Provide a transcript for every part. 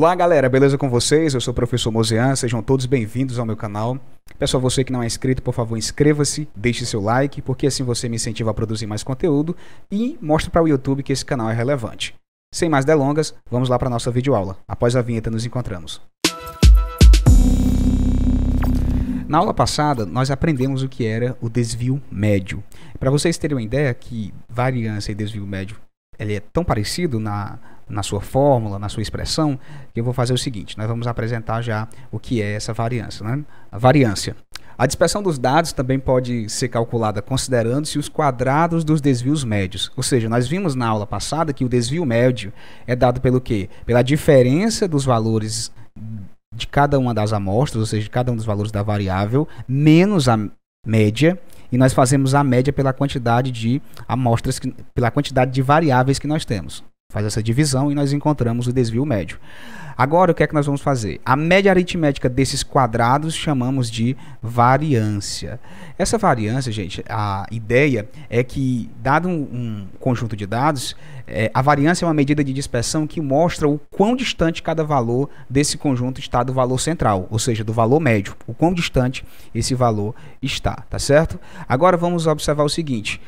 Olá, galera, beleza com vocês? Eu sou o professor Mozean, sejam todos bem-vindos ao meu canal. Peço a você que não é inscrito, por favor, inscreva-se, deixe seu like, porque assim você me incentiva a produzir mais conteúdo e mostra para o YouTube que esse canal é relevante. Sem mais delongas, vamos lá para a nossa videoaula. Após a vinheta, nos encontramos. Na aula passada, nós aprendemos o que era o desvio médio. Para vocês terem uma ideia que variância e desvio médio ele é tão parecido na, na sua fórmula, na sua expressão, eu vou fazer o seguinte: nós vamos apresentar já o que é essa variância. Né? A variância. A dispersão dos dados também pode ser calculada considerando-se os quadrados dos desvios médios. Ou seja, nós vimos na aula passada que o desvio médio é dado pelo quê? Pela diferença dos valores de cada uma das amostras, ou seja, de cada um dos valores da variável, menos a média, e nós fazemos a média pela quantidade de amostras, que, pela quantidade de variáveis que nós temos faz essa divisão e nós encontramos o desvio médio. Agora, o que é que nós vamos fazer? A média aritmética desses quadrados chamamos de variância. Essa variância, gente, a ideia é que, dado um, um conjunto de dados, é, a variância é uma medida de dispersão que mostra o quão distante cada valor desse conjunto está do valor central, ou seja, do valor médio, o quão distante esse valor está, tá certo? Agora vamos observar o seguinte: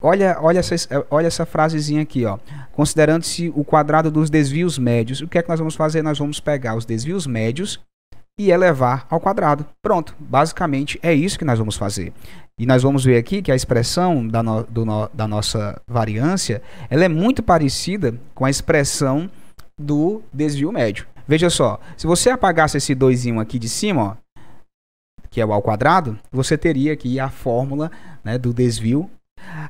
Olha, olha, essa, olha essa frasezinha aqui, ó. Considerando-se o quadrado dos desvios médios, o que é que nós vamos fazer? Nós vamos pegar os desvios médios e elevar ao quadrado. Pronto, basicamente é isso que nós vamos fazer. E nós vamos ver aqui que a expressão da, no, no, da nossa variância ela é muito parecida com a expressão do desvio médio. Veja só, se você apagasse esse 2 aqui de cima, ó, que é o ao quadrado, você teria aqui a fórmula né, do desvio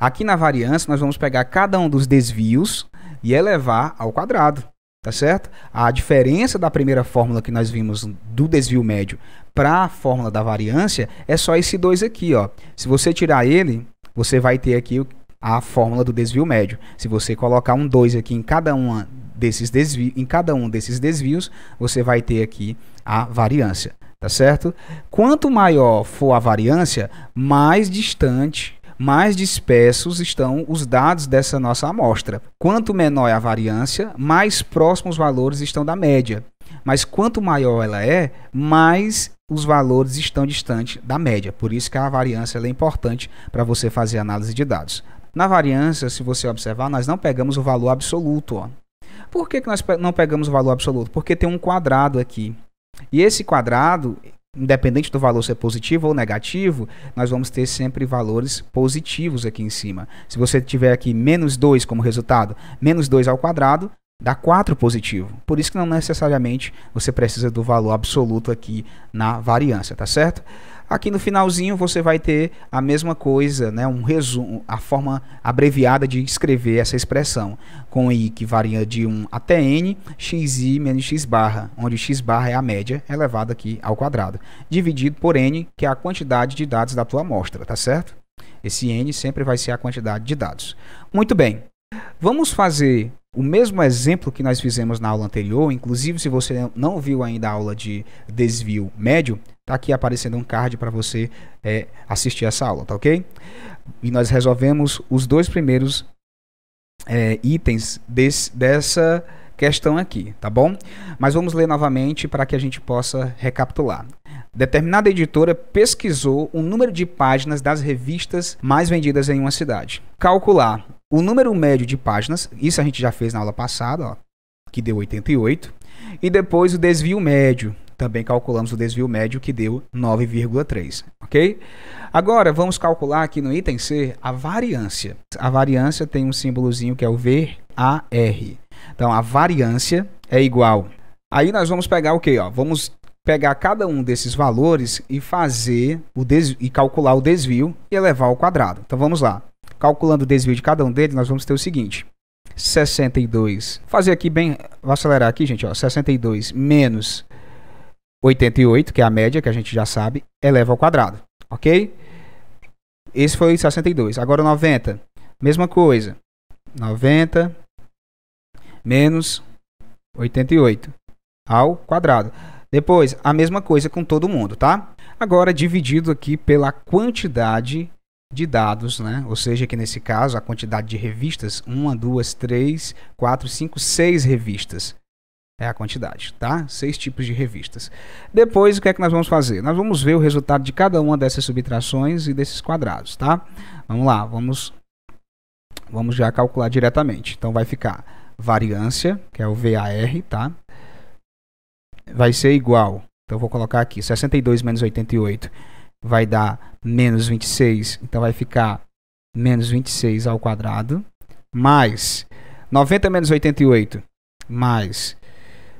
Aqui na variância, nós vamos pegar cada um dos desvios e elevar ao quadrado, tá certo? A diferença da primeira fórmula que nós vimos do desvio médio para a fórmula da variância é só esse 2 aqui, ó. Se você tirar ele, você vai ter aqui a fórmula do desvio médio. Se você colocar um 2 aqui em cada um desses desvios, em cada um desses desvios, você vai ter aqui a variância, tá certo? Quanto maior for a variância, mais distante mais dispersos estão os dados dessa nossa amostra. Quanto menor é a variância, mais próximos os valores estão da média. Mas quanto maior ela é, mais os valores estão distantes da média. Por isso que a variância é importante para você fazer análise de dados. Na variância, se você observar, nós não pegamos o valor absoluto. Ó. Por que, que nós não pegamos o valor absoluto? Porque tem um quadrado aqui. E esse quadrado, independente do valor ser positivo ou negativo, nós vamos ter sempre valores positivos aqui em cima. Se você tiver aqui menos 2 como resultado, menos 2 ao quadrado, dá 4 positivo. Por isso que não necessariamente você precisa do valor absoluto aqui na variância, tá certo? Aqui no finalzinho você vai ter a mesma coisa, né? um resumo, a forma abreviada de escrever essa expressão, com i que varia de 1 até n, xi menos x barra, onde x barra é a média elevada aqui ao quadrado, dividido por n, que é a quantidade de dados da tua amostra, tá certo? Esse n sempre vai ser a quantidade de dados. Muito bem, vamos fazer o mesmo exemplo que nós fizemos na aula anterior, inclusive se você não viu ainda a aula de desvio médio, Tá aqui aparecendo um card para você é, assistir essa aula, tá ok? E nós resolvemos os dois primeiros é, itens desse, dessa questão aqui, tá bom? Mas vamos ler novamente para que a gente possa recapitular. Determinada editora pesquisou o número de páginas das revistas mais vendidas em uma cidade. Calcular o número médio de páginas, isso a gente já fez na aula passada, ó, que deu 88, e depois o desvio médio, também calculamos o desvio médio que deu 9,3, ok? Agora vamos calcular aqui no item C a variância. A variância tem um símbolozinho que é o VAR. Então a variância é igual. Aí nós vamos pegar o okay, quê? Vamos pegar cada um desses valores e fazer o desvio, e calcular o desvio e elevar ao quadrado. Então vamos lá. Calculando o desvio de cada um deles, nós vamos ter o seguinte: 62. Fazer aqui bem, vou acelerar aqui, gente, ó, 62 menos 88, que é a média que a gente já sabe, eleva ao quadrado, ok? Esse foi 62. Agora 90, mesma coisa. 90 menos 88 ao quadrado. Depois, a mesma coisa com todo mundo, tá? Agora, dividido aqui pela quantidade de dados, né? Ou seja, que nesse caso, a quantidade de revistas, uma, duas, três, quatro, cinco, seis revistas. É a quantidade, tá? Seis tipos de revistas. Depois, o que é que nós vamos fazer? Nós vamos ver o resultado de cada uma dessas subtrações e desses quadrados, tá? Vamos lá, vamos, vamos já calcular diretamente. Então, vai ficar variância, que é o VAR, tá? Vai ser igual, então vou colocar aqui, 62 menos 88 vai dar menos 26, então vai ficar menos 26 ao quadrado, mais 90 menos 88, mais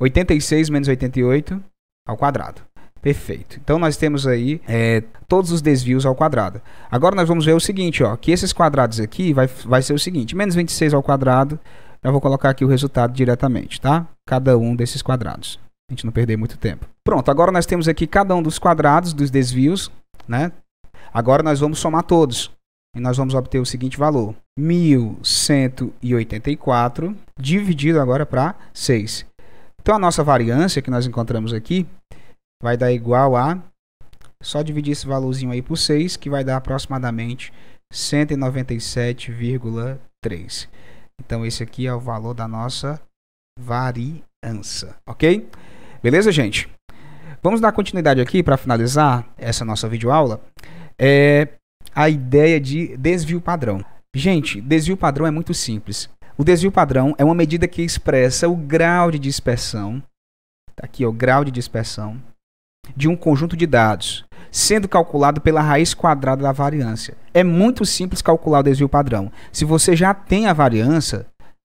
86 menos 88 ao quadrado. Perfeito. Então nós temos aí é, todos os desvios ao quadrado. Agora nós vamos ver o seguinte, ó, que esses quadrados aqui vai, vai ser o seguinte, menos 26 ao quadrado, eu vou colocar aqui o resultado diretamente, tá? Cada um desses quadrados. A gente não perder muito tempo. Pronto, agora nós temos aqui cada um dos quadrados dos desvios, né? Agora nós vamos somar todos. E nós vamos obter o seguinte valor: 1184 dividido agora para 6. Então a nossa variância que nós encontramos aqui vai dar igual a só dividir esse valorzinho aí por 6, que vai dar aproximadamente 197,3. Então esse aqui é o valor da nossa variância, OK? Beleza, gente? Vamos dar continuidade aqui para finalizar essa nossa videoaula. É a ideia de desvio padrão. Gente, desvio padrão é muito simples. O desvio padrão é uma medida que expressa o grau de dispersão, tá aqui ó, o grau de dispersão, de um conjunto de dados, sendo calculado pela raiz quadrada da variância. É muito simples calcular o desvio padrão. Se você já tem a variância,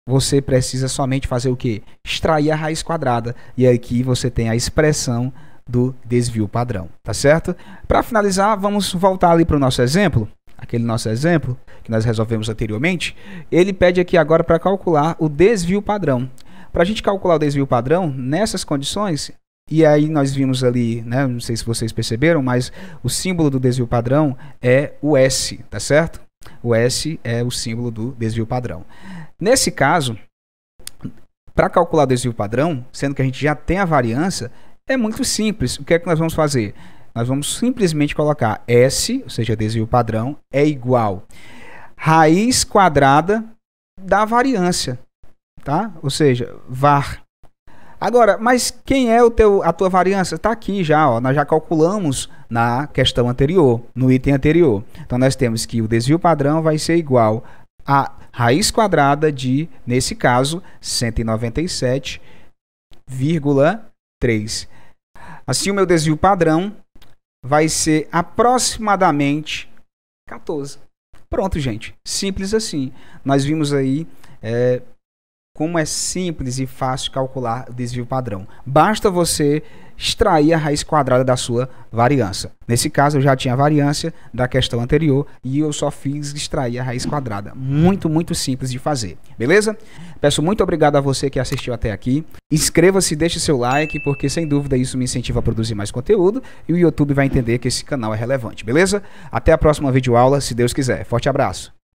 você precisa somente fazer o quê? Extrair a raiz quadrada. E aqui você tem a expressão do desvio padrão, tá certo? Para finalizar, vamos voltar ali para o nosso exemplo aquele nosso exemplo que nós resolvemos anteriormente, ele pede aqui agora para calcular o desvio padrão. Para a gente calcular o desvio padrão, nessas condições, e aí nós vimos ali, né, não sei se vocês perceberam, mas o símbolo do desvio padrão é o S, tá certo? O S é o símbolo do desvio padrão. Nesse caso, para calcular o desvio padrão, sendo que a gente já tem a variância, é muito simples. O que é que nós vamos fazer? nós vamos simplesmente colocar S, ou seja, desvio padrão, é igual raiz quadrada da variância, tá? Ou seja, var. Agora, mas quem é o teu, a tua variância? Está aqui já, ó, nós já calculamos na questão anterior, no item anterior. Então, nós temos que o desvio padrão vai ser igual a raiz quadrada de, nesse caso, 197,3. Assim, o meu desvio padrão vai ser aproximadamente 14. Pronto, gente. Simples assim. Nós vimos aí é, como é simples e fácil calcular o desvio padrão. Basta você extrair a raiz quadrada da sua variância. Nesse caso, eu já tinha a variância da questão anterior e eu só fiz extrair a raiz quadrada. Muito, muito simples de fazer, beleza? Peço muito obrigado a você que assistiu até aqui. Inscreva-se, deixe seu like, porque sem dúvida isso me incentiva a produzir mais conteúdo e o YouTube vai entender que esse canal é relevante, beleza? Até a próxima videoaula, se Deus quiser. Forte abraço!